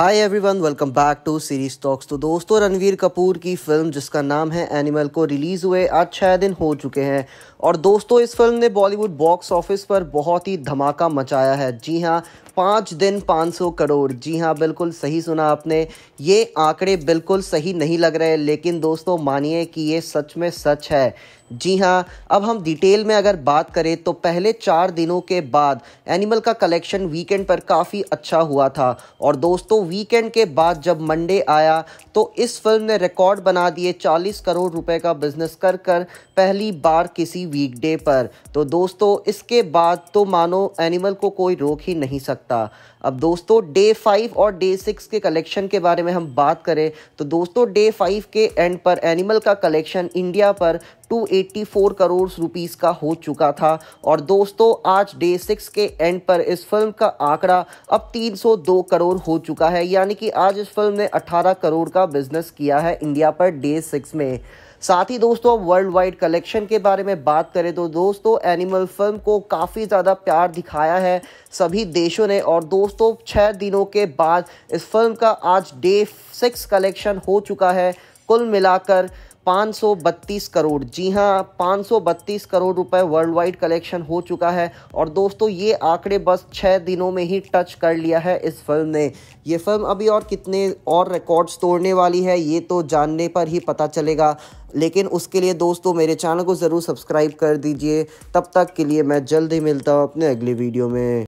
hi everyone welcome back to series talks तो दोस्तों रणवीर कपूर की फिल्म जिसका नाम है एनिमल को रिलीज़ हुए आज छः दिन हो चुके हैं और दोस्तों इस फिल्म ने बॉलीवुड बॉक्स ऑफिस पर बहुत ही धमाका मचाया है जी हाँ पाँच दिन 500 करोड़ जी हाँ बिल्कुल सही सुना आपने ये आंकड़े बिल्कुल सही नहीं लग रहे लेकिन दोस्तों मानिए कि ये सच में सच है जी हाँ अब हम डिटेल में अगर बात करें तो पहले चार दिनों के बाद एनिमल का कलेक्शन वीकेंड पर काफ़ी अच्छा हुआ था और दोस्तों वीकेंड के बाद जब मंडे आया तो इस फिल्म ने रिकॉर्ड बना दिए 40 करोड़ रुपए का बिजनेस कर कर पहली बार किसी वीकडे पर तो दोस्तों इसके बाद तो मानो एनिमल को कोई रोक ही नहीं सकता अब दोस्तों डे फाइव और डे सिक्स के कलेक्शन के बारे में हम बात करें तो दोस्तों डे फाइव के एंड पर एनिमल का कलेक्शन इंडिया पर 284 करोड़ रुपीस का हो चुका था और दोस्तों आज डे सिक्स के एंड पर इस फिल्म का आंकड़ा अब 302 करोड़ हो चुका है यानी कि आज इस फिल्म ने 18 करोड़ का बिजनेस किया है इंडिया पर डे सिक्स में साथ ही दोस्तों वर्ल्ड वाइड कलेक्शन के बारे में बात करें तो दोस्तों एनिमल फिल्म को काफ़ी ज़्यादा प्यार दिखाया है सभी देशों ने और दोस्तों छः दिनों के बाद इस फिल्म का आज डे सिक्स कलेक्शन हो चुका है कुल मिलाकर 532 करोड़ जी हाँ 532 करोड़ रुपए वर्ल्ड वाइड कलेक्शन हो चुका है और दोस्तों ये आंकड़े बस छः दिनों में ही टच कर लिया है इस फिल्म ने ये फिल्म अभी और कितने और रिकॉर्ड्स तोड़ने वाली है ये तो जानने पर ही पता चलेगा लेकिन उसके लिए दोस्तों मेरे चैनल को ज़रूर सब्सक्राइब कर दीजिए तब तक के लिए मैं जल्द ही मिलता हूँ अपने अगले वीडियो में